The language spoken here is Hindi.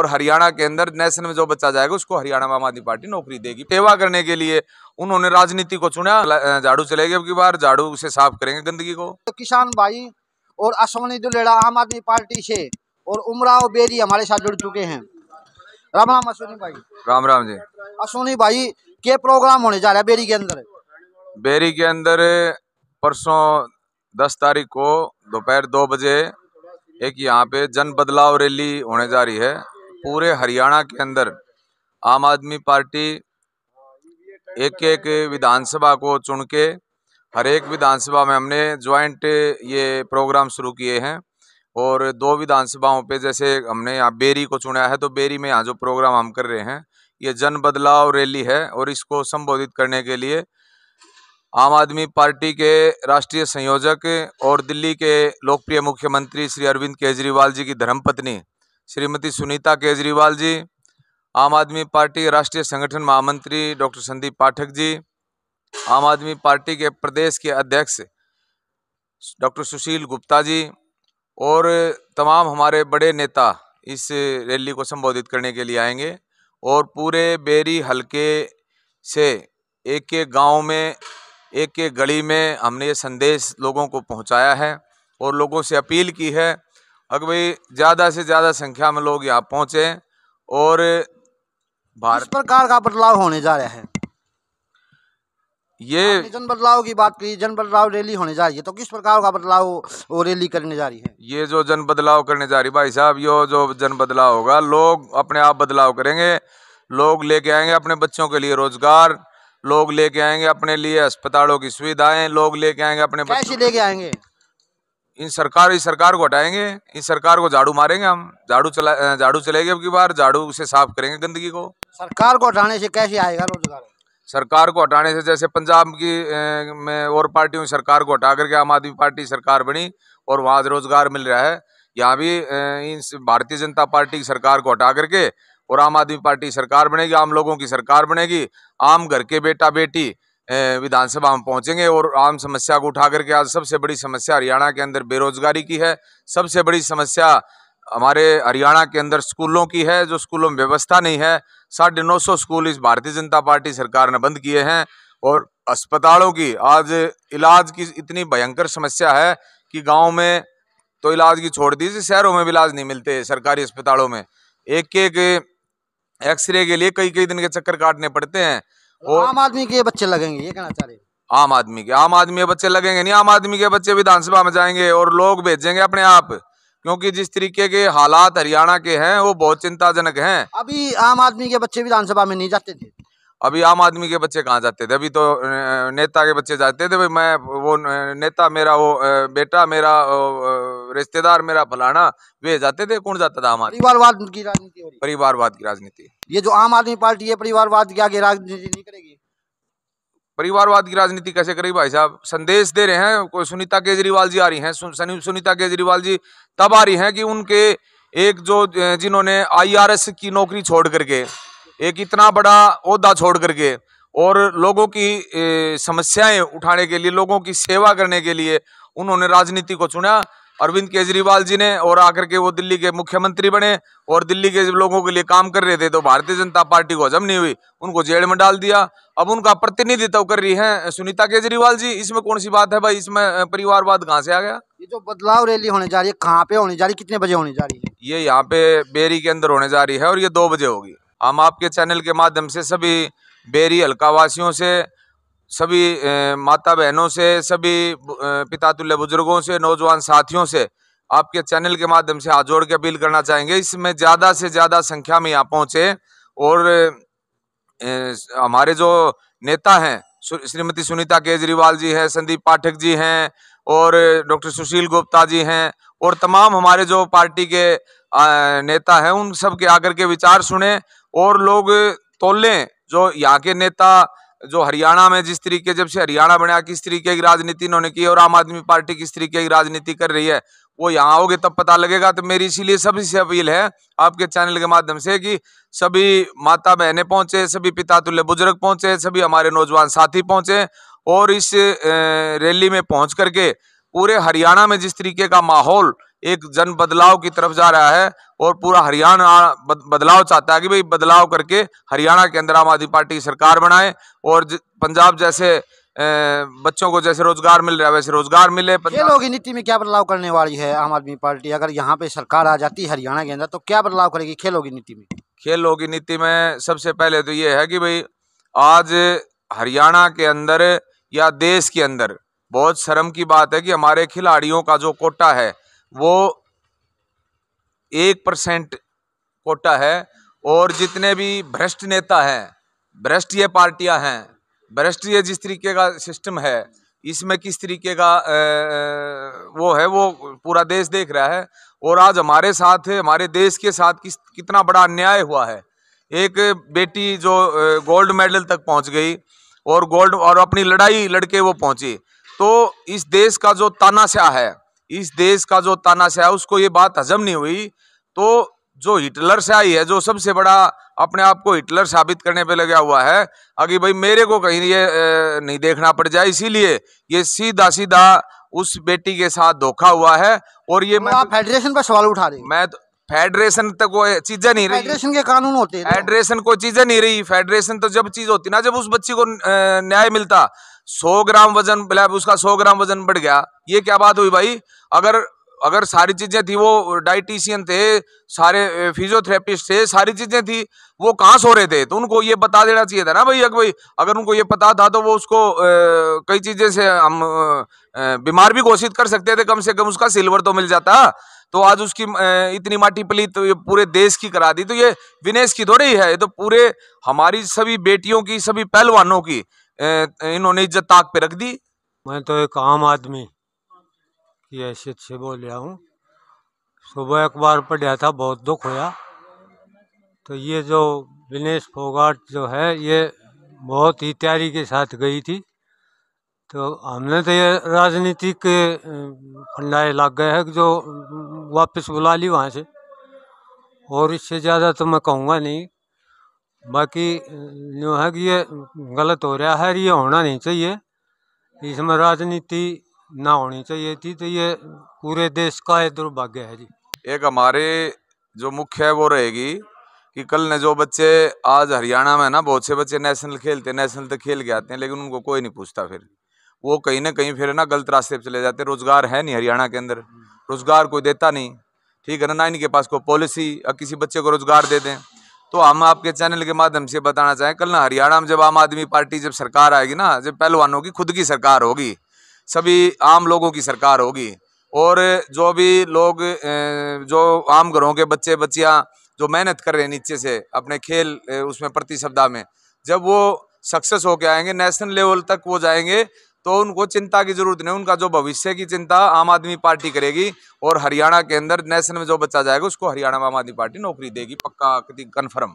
और हरियाणा के अंदर नेशन में जो बच्चा जाएगा उसको हरियाणा आम आदमी पार्टी नौकरी देगी सेवा करने के लिए उन्होंने राजनीति को चुना झाड़ू चले गए अब की बार झाड़ू से साफ करेंगे गंदगी को तो किसान भाई और असोनी दुलेड़ा आम आदमी पार्टी से और उमराव बेरी हमारे साथ जुड़ चुके हैं राम राम अश्विनी भाई राम राम जी अश्विनी भाई के प्रोग्राम होने जा रहा है बेरी के अंदर बेरी के अंदर परसों दस तारीख को दोपहर दो बजे एक यहाँ पे जन बदलाव रैली होने जा रही है पूरे हरियाणा के अंदर आम आदमी पार्टी एक एक विधानसभा को चुन के हर एक विधानसभा में हमने ज्वाइंट ये प्रोग्राम शुरू किए हैं और दो विधानसभाओं पे जैसे हमने यहाँ बेरी को चुना है तो बेरी में यहाँ जो प्रोग्राम हम कर रहे हैं ये जन बदलाव रैली है और इसको संबोधित करने के लिए आम आदमी पार्टी के राष्ट्रीय संयोजक और दिल्ली के लोकप्रिय मुख्यमंत्री श्री अरविंद केजरीवाल जी की धर्मपत्नी श्रीमती सुनीता केजरीवाल जी आम आदमी पार्टी राष्ट्रीय संगठन महामंत्री डॉक्टर संदीप पाठक जी आम आदमी पार्टी के प्रदेश के अध्यक्ष डॉक्टर सुशील गुप्ता जी और तमाम हमारे बड़े नेता इस रैली को संबोधित करने के लिए आएंगे और पूरे बेरी हलके से एक एक गांव में एक एक गली में हमने ये संदेश लोगों को पहुंचाया है और लोगों से अपील की है अगर भाई ज़्यादा से ज़्यादा संख्या में लोग यहाँ पहुंचे और भारत प्रकार का बदलाव होने जा रहा है ये जन बदलाव की बात की जन बदलाव रैली होने जा रही है तो किस प्रकार का बदलाव वो रैली करने जा रही है ये जो जन बदलाव करने जा रही भाई साहब ये जो जन बदलाव होगा लोग अपने आप बदलाव करेंगे लोग लेके आएंगे अपने बच्चों के लिए रोजगार लोग लेके आएंगे अपने लिए अस्पतालों की सुविधाएं लोग लेके आएंगे अपने कैसे लेके आएंगे इन सरकार इस सरकार को हटाएंगे इस सरकार को झाड़ू मारेंगे हम झाड़ू चला झाड़ू चलेगी अब की बार झाड़ू से साफ करेंगे गंदगी को सरकार को हटाने से कैसे आएगा रोजगार सरकार को हटाने से जैसे पंजाब की में और पार्टियों की सरकार को हटा करके आम आदमी पार्टी सरकार बनी और वहाँ रोजगार मिल रहा है यहाँ भी इन भारतीय जनता पार्टी की सरकार को हटा करके और आम आदमी पार्टी सरकार बनेगी आम लोगों की सरकार बनेगी आम घर के बेटा बेटी विधानसभा में पहुंचेंगे और आम समस्या को उठा करके आज सबसे बड़ी समस्या हरियाणा के अंदर बेरोजगारी की है सबसे बड़ी समस्या हमारे हरियाणा के अंदर स्कूलों की है जो स्कूलों में व्यवस्था नहीं है साढ़े नौ सौ स्कूल इस भारतीय जनता पार्टी सरकार ने बंद किए हैं और अस्पतालों की आज इलाज की इतनी भयंकर समस्या है कि गाँव में तो इलाज की छोड़ दीजिए शहरों में भी इलाज नहीं मिलते सरकारी अस्पतालों में एक एक एक्सरे के लिए कई कई दिन के चक्कर काटने पड़ते हैं और आम आदमी के बच्चे लगेंगे ये कहना चाह रहे आम आदमी के आम आदमी के बच्चे लगेंगे नहीं आम आदमी के बच्चे विधानसभा में जाएंगे और लोग भेजेंगे अपने आप क्योंकि जिस तरीके के हालात हरियाणा के हैं वो बहुत चिंताजनक हैं अभी आम आदमी के बच्चे विधानसभा में नहीं जाते थे अभी आम आदमी के बच्चे कहाँ जाते थे अभी तो नेता के बच्चे जाते थे भाई मैं वो नेता मेरा वो बेटा मेरा रिश्तेदार मेरा फलाना वे जाते थे कौन जाता था हमारे परिवारवाद की राजनीति हो रही परिवारवाद की राजनीति ये जो आम आदमी पार्टी है परिवारवाद की आगे राजनीति नहीं करेगी परिवारवाद की राजनीति कैसे करेगी भाई साहब संदेश दे रहे हैं कोई सुनीता केजरीवाल जी आ रही हैं सुनीता केजरीवाल जी तब आ रही हैं कि उनके एक जो जिन्होंने आईआरएस की नौकरी छोड़ करके एक इतना बड़ा औहदा छोड़ करके और लोगों की समस्याएं उठाने के लिए लोगों की सेवा करने के लिए उन्होंने राजनीति को चुना अरविंद केजरीवाल जी ने और आकर के वो दिल्ली के मुख्यमंत्री बने और दिल्ली के लोगों के लिए काम कर रहे थे तो भारतीय जनता पार्टी को हजम नहीं हुई उनको जेल में डाल दिया अब उनका प्रतिनिधित्व कर रही है सुनीता केजरीवाल जी इसमें कौन सी बात है भाई इसमें परिवारवाद कहाँ से आ गया ये जो बदलाव रैली होने जा रही है कहाँ पे होने जा रही है कितने बजे होने जा रही है ये यहाँ पे बेरी के अंदर होने जा रही है और ये दो बजे होगी हम आपके चैनल के माध्यम से सभी बेरी हल्का वासियों से सभी माता बहनों से सभी पिता तुल्य बुजुर्गों से नौजवान साथियों से आपके चैनल के माध्यम से हाथ जोड़ के अपील करना चाहेंगे इसमें ज़्यादा से ज़्यादा संख्या में यहाँ पहुँचे और हमारे जो नेता हैं श्रीमती सुनीता केजरीवाल जी हैं संदीप पाठक जी हैं और डॉक्टर सुशील गुप्ता जी हैं और तमाम हमारे जो पार्टी के नेता हैं उन सब के आकर के विचार सुने और लोग तोलें जो यहाँ के नेता जो हरियाणा में जिस तरीके जब से हरियाणा बनाया किस तरीके की राजनीति इन्होंने की और आम आदमी पार्टी किस तरीके की राजनीति कर रही है वो यहाँ आओगे तब पता लगेगा तो मेरी इसीलिए सभी से अपील है आपके चैनल के माध्यम से कि सभी माता बहनें पहुँचे सभी पिता तुल्य बुजुर्ग पहुँचे सभी हमारे नौजवान साथी पहुँचे और इस रैली में पहुँच करके पूरे हरियाणा में जिस तरीके का माहौल एक जन बदलाव की तरफ जा रहा है और पूरा हरियाणा बदलाव चाहता है कि भाई बदलाव करके हरियाणा के अंदर आम आदमी पार्टी की सरकार बनाए और पंजाब जैसे बच्चों को जैसे रोजगार मिल रहा है वैसे रोजगार मिले खेलों की नीति में क्या बदलाव करने वाली है आम आदमी पार्टी अगर यहाँ पे सरकार आ जाती है हरियाणा के अंदर तो क्या बदलाव करेगी खेलों की नीति में खेलों की नीति में सबसे पहले तो ये है कि भाई आज हरियाणा के अंदर या देश के अंदर बहुत शर्म की बात है कि हमारे खिलाड़ियों का जो कोटा है वो एक परसेंट कोटा है और जितने भी भ्रष्ट नेता हैं भ्रष्ट ये पार्टियाँ हैं भ्रष्ट ये जिस तरीके का सिस्टम है इसमें किस तरीके का वो है वो पूरा देश देख रहा है और आज हमारे साथ हमारे देश के साथ किस कितना बड़ा अन्याय हुआ है एक बेटी जो गोल्ड मेडल तक पहुंच गई और गोल्ड और अपनी लड़ाई लड़के वो पहुंची तो इस देश का जो तानाशाह है इस देश का जो तानाशाह है उसको ये बात हजम नहीं हुई तो जो हिटलर से आई है जो सबसे बड़ा अपने आप को हिटलर साबित करने पे लगा हुआ है आगे भाई मेरे को कहीं ये नहीं देखना पड़ जाए इसीलिए ये सीधा सीधा उस बेटी के साथ धोखा हुआ है और ये तो मैं फेडरेशन पर सवाल उठा रही मैं तो फेडरेशन तक कोई चीजें नहीं रही फेडरेशन के कानून होते हैं फेडरेशन कोई चीजें नहीं रही फेडरेशन तो जब चीज होती ना जब उस बच्ची को न्याय मिलता सौ ग्राम वजन लैब उसका सौ ग्राम वजन बढ़ गया ये क्या बात हुई भाई अगर अगर सारी चीज़ें थी वो डाइटिशियन थे सारे फिजियोथेरेपिस्ट थे सारी चीज़ें थी वो कहाँ सो रहे थे तो उनको ये बता देना चाहिए था ना भाई अगर भाई अगर उनको ये पता था तो वो उसको ए, कई चीज़ें से हम बीमार भी घोषित कर सकते थे कम से कम उसका सिल्वर तो मिल जाता तो आज उसकी इतनी माटी पली तो ये पूरे देश की करा दी तो ये विनेश की थोड़ी है ये तो पूरे हमारी सभी बेटियों की सभी पहलवानों की इन्होंने इज्जत ताक पे रख दी मैं तो एक आम आदमी की हैसियत से बोल रहा हूँ सुबह अखबार पढ़ा था बहुत दुख होया तो ये जो विनेश फोगाट जो है ये बहुत ही तैयारी के साथ गई थी तो हमने तो ये राजनीतिक फंडाए लग गए हैं जो वापस बुला ली वहाँ से और इससे ज़्यादा तो मैं कहूँगा नहीं बाकी जो है कि ये गलत हो रहा है ये होना नहीं चाहिए इसमें राजनीति ना होनी चाहिए थी तो ये पूरे देश का दुर्भाग्य है जी एक हमारे जो मुख्य है वो रहेगी कि कल ने जो बच्चे आज हरियाणा में ना बहुत से बच्चे नेशनल खेलते नेशनल तक तो खेल के आते हैं लेकिन उनको कोई नहीं पूछता फिर वो कहीं ना कहीं फिर ना गलत रास्ते पर चले जाते रोजगार है नहीं हरियाणा के अंदर रोजगार कोई देता नहीं ठीक है ना ना इनके पास कोई पॉलिसी या किसी बच्चे को रोजगार दे दें तो हम आपके चैनल के माध्यम से बताना चाहें कल ना हरियाणा में जब आम आदमी पार्टी जब सरकार आएगी ना जब पहलवानों की खुद की सरकार होगी सभी आम लोगों की सरकार होगी और जो भी लोग जो आम घरों के बच्चे बच्चियाँ जो मेहनत कर रहे हैं नीचे से अपने खेल उसमें प्रतिस्पर्धा में जब वो सक्सेस होके आएंगे नेशनल लेवल तक वो जाएंगे तो उनको चिंता की जरूरत नहीं उनका जो भविष्य की चिंता आम आदमी पार्टी करेगी और हरियाणा के अंदर नेशन में जो बच्चा जाएगा उसको हरियाणा में आम आदमी पार्टी नौकरी देगी पक्का कन्फर्म